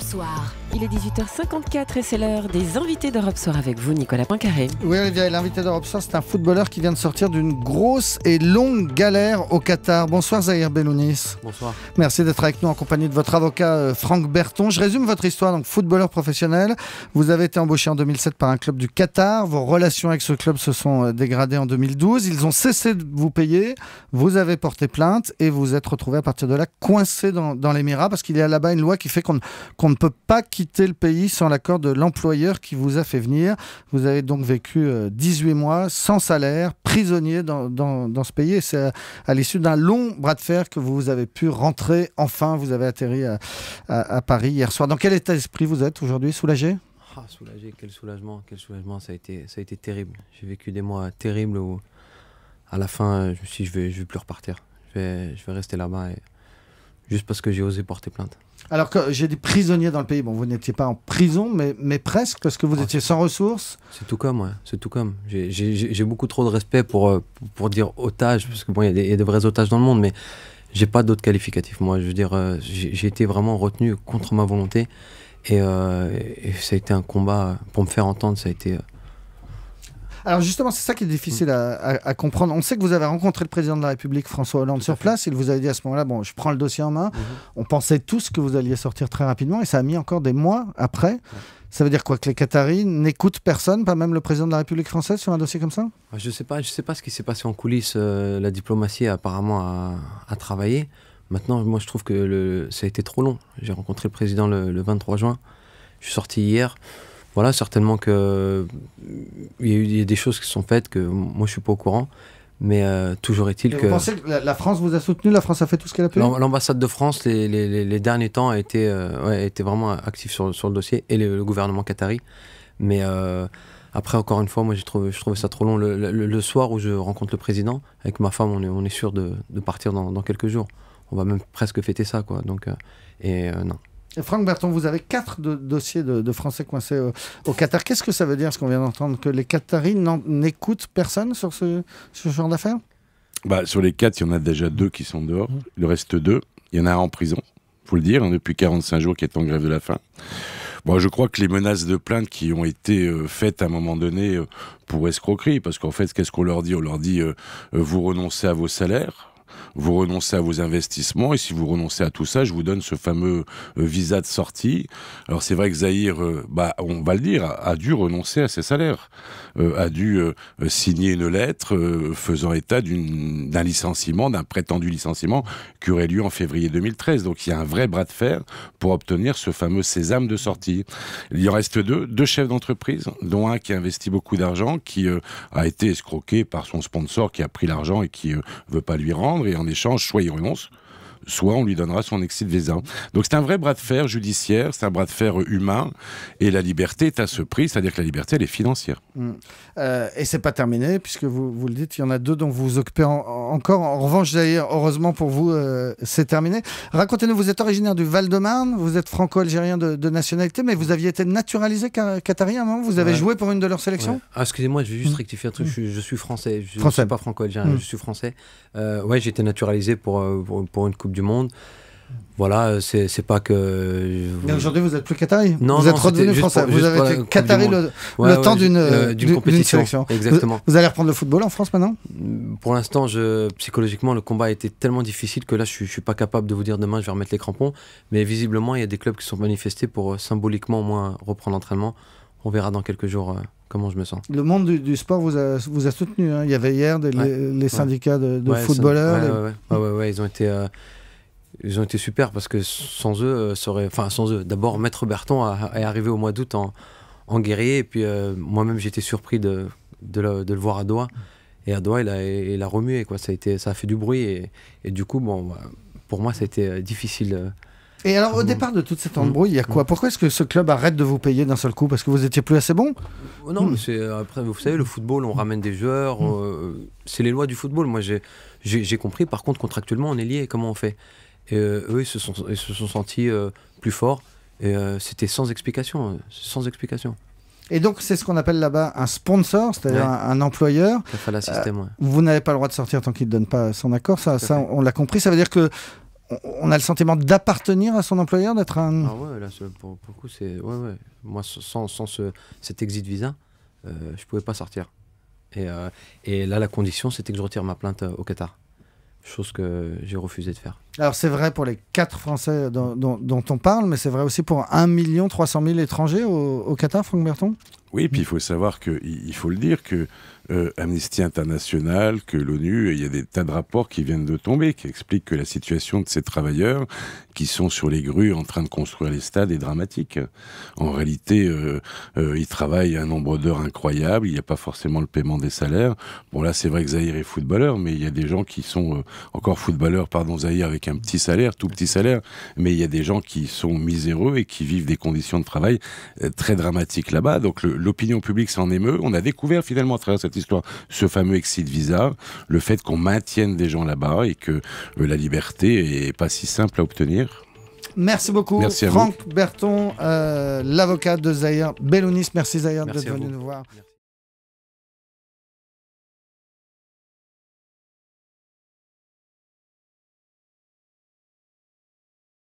Soir. Il est 18h54 et c'est l'heure des invités d'Europe Soir avec vous, Nicolas Poincaré. Oui, l'invité d'Europe Soir, c'est un footballeur qui vient de sortir d'une grosse et longue galère au Qatar. Bonsoir, Zahir Benounis. Bonsoir. Merci d'être avec nous en compagnie de votre avocat, euh, Franck Berton. Je résume votre histoire. Donc, footballeur professionnel, vous avez été embauché en 2007 par un club du Qatar. Vos relations avec ce club se sont euh, dégradées en 2012. Ils ont cessé de vous payer. Vous avez porté plainte et vous êtes retrouvé à partir de là coincé dans, dans l'émirat parce qu'il y a là-bas une loi qui fait qu'on on ne peut pas quitter le pays sans l'accord de l'employeur qui vous a fait venir. Vous avez donc vécu 18 euh, mois sans salaire, prisonnier dans, ce pays. Et c'est à, l'issue d'un long bras de fer que vous avez pu rentrer enfin. Vous avez atterri à, Paris hier soir. Dans quel état d'esprit vous êtes aujourd'hui Soulagé ah, soulagé, quel soulagement, quel soulagement, ça a été, ça a été terrible. J'ai vécu des mois terribles où, à la fin, je me suis dit, je vais, je vais plus repartir. Je vais, je vais rester là-bas juste parce que j'ai osé porter plainte. Alors que j'ai des prisonniers dans le pays. Bon, vous n'étiez pas en prison, mais, mais presque, parce que vous ah, étiez sans ressources. C'est tout comme, ouais. C'est tout comme. J'ai beaucoup trop de respect pour, euh, pour dire otage, parce que bon, il y, a des vrais otages dans le monde, mais j'ai pas d'autres qualificatifs. Moi, je veux dire, euh, j'ai été vraiment retenu contre ma volonté. Et, euh, et, ça a été un combat pour me faire entendre. Ça a été alors justement, c'est ça qui est difficile à, comprendre. On sait que vous avez rencontré le président de la République, François Hollande, sur place. Il vous avait dit à ce moment-là, bon, je prends le dossier en main. Mhm. On pensait tous que vous alliez sortir très rapidement, et ça a mis encore des mois après. Ça veut dire quoi Que les Qataris n'écoutent personne, pas même le président de la République française sur un dossier comme ça ah, Je ne sais, pas, je sais pas ce qui s'est passé en coulisses. Euh, la diplomatie apparemment a, travaillé. Maintenant, moi je trouve que le, ça a été trop long. J'ai rencontré le président le, 23 juin. Je suis sorti hier voilà, certainement que il y, a eu, des choses qui sont faites que moi je suis pas au courant. Mais euh, toujours est-il que. Vous pensez que la, France vous a soutenu La France a fait tout ce qu'elle a pu L'ambassade de France, les, derniers temps, a été, euh, vraiment actif sur, le dossier et le, gouvernement qatari. Mais euh, après, encore une fois, moi, j'ai trouvé, je trouvais ça trop long. Le, soir où je rencontre le président, avec ma femme, on est, on est sûr de, partir dans, dans, quelques jours. On va même presque fêter ça, quoi. Donc, et non. Franck Berton, vous avez quatre dossiers de, Français coincés au, Qatar. Qu'est-ce que ça veut dire, ce qu'on vient d'entendre Que les Qataris n'écoutent personne sur ce, genre d'affaires bah, Sur les quatre, il y en a déjà deux qui sont dehors. Mmh. Il reste deux. Il y en a un en prison, faut le dire, hein, depuis 45 jours, qui est en grève de la faim. Bon, je crois que les menaces de plainte qui ont été euh, faites à un moment donné euh, pour escroquerie, parce qu'en fait, qu'est-ce qu'on leur dit On leur dit, euh, vous renoncez à vos salaires, vous renoncez à vos investissements, et si vous renoncez à tout ça, je vous donne ce fameux euh, visa de sortie. Alors c'est vrai que Zahir, euh, bah, on va le dire, a, dû renoncer à ses salaires, euh, a dû signer une lettre faisant état d'un licenciement, d'un prétendu licenciement qui aurait lieu en février 2013. Donc il y a un vrai bras de fer pour obtenir ce fameux sésame de sortie. Il y en reste deux, deux chefs d'entreprise, dont un qui a investi beaucoup d'argent, qui a été escroqué par son sponsor qui a pris l'argent et qui ne veut pas lui rendre et en échange, soit il renonce, soit on lui donnera son de visa. Donc c'est un vrai bras de fer judiciaire, c'est un bras de fer humain, et la liberté est à ce prix, c'est-à-dire que la liberté, elle est financière. Mm. Euh, et c'est pas terminé, puisque vous, vous le dites, il y en a deux dont vous vous occupez encore. En revanche, d'ailleurs, heureusement pour vous, euh, c'est terminé. Racontez-nous, vous êtes originaire du Val-de-Marne, vous êtes franco-algérien de, nationalité, mais vous aviez été naturalisé qatarien vous avez joué pour une de leurs sélections ah, Excusez-moi, je vais juste mm. rectifier un truc, je, suis français, je ne suis pas franco-algérien, mm. je suis français. Euh, ouais, j'ai été naturalisé pour, euh, pour, pour une Coupe du Monde. Voilà, euh, c'est pas que. Mais Aujourd'hui, vous êtes plus Qatari Non, vous êtes redevenu français. vous avez été le, temps euh, euh, d'une compétition. Exactement. Vous, allez reprendre le football en France maintenant Pour l'instant, psychologiquement, le combat a été tellement difficile que là, je, ne suis pas capable de vous dire demain, je vais remettre les crampons. Mais visiblement, il y a des clubs qui sont manifestés pour symboliquement au moins reprendre l'entraînement. On verra dans quelques jours. comment je me sens. Le monde du, sport vous a, vous a soutenu. Hein. Il y avait hier les, syndicats de, de ouais, footballeurs. Ouais, ils ont été ils ont été super parce que sans eux, euh, enfin sans eux, d'abord Maître Berton est arrivé au mois d'août en, en, guerrier et puis euh, moi-même j'étais surpris de, de, le, voir à Doha et à Doha il a, remué quoi, ça a, été, ça fait du bruit et, et du coup bon, bah, pour moi ça a été euh, difficile. Et alors, au départ de toute cette mm. embrouille, il y a mm. quoi Pourquoi est-ce que ce club arrête de vous payer d'un seul coup Parce que vous étiez plus assez bon oh, Non, mm. c'est. Après, vous savez, le football, on ramène des joueurs. c'est les lois du football. Moi, j'ai compris. Par contre, contractuellement, on est lié. Comment on fait et euh, eux, ils se sont, ils se sont sentis euh, plus forts. Et euh, c'était sans explication. Sans explication. Et donc, c'est ce qu'on appelle là-bas un sponsor, c'est-à-dire un, employeur. Vous n'avez pas le droit de sortir tant qu'il ne donne pas son accord. Ça, ça on, l'a compris. Ça veut dire que on a le sentiment d'appartenir à son employeur, d'être un. Ah ouais, là, pour, pour, coup, c'est. Ouais, ouais. Moi, sans, sans cet exit visa, euh, je pouvais pas sortir. Et, et là, la condition, c'était que je retire ma plainte au Qatar. Chose que j'ai refusé de faire. Alors c'est vrai pour les 4 Français dont, on parle, mais c'est vrai aussi pour 1 300 000 étrangers au, Qatar, Franck Berton Oui, puis il faut savoir qu'il faut le dire, que euh, Amnesty International, que l'ONU, il y a des tas de rapports qui viennent de tomber, qui expliquent que la situation de ces travailleurs qui sont sur les grues en train de construire les stades est dramatique. En réalité, euh, euh, ils travaillent un nombre d'heures incroyable, il n'y a pas forcément le paiement des salaires. Bon là, c'est vrai que Zahir est footballeur, mais il y a des gens qui sont encore footballeurs, pardon Zahir, avec un petit salaire, tout petit salaire, mais il y a des gens qui sont miséreux et qui vivent des conditions de travail euh, très dramatiques là-bas. Donc l'opinion publique s'en émeut. On a découvert finalement à travers cette histoire ce fameux exit visa, le fait qu'on maintienne des gens là-bas et que euh, la liberté est pas si simple à obtenir. Merci beaucoup. Franck Berton, euh, l'avocat de Zahir Bellounis. Merci Zahir d'être venu nous voir.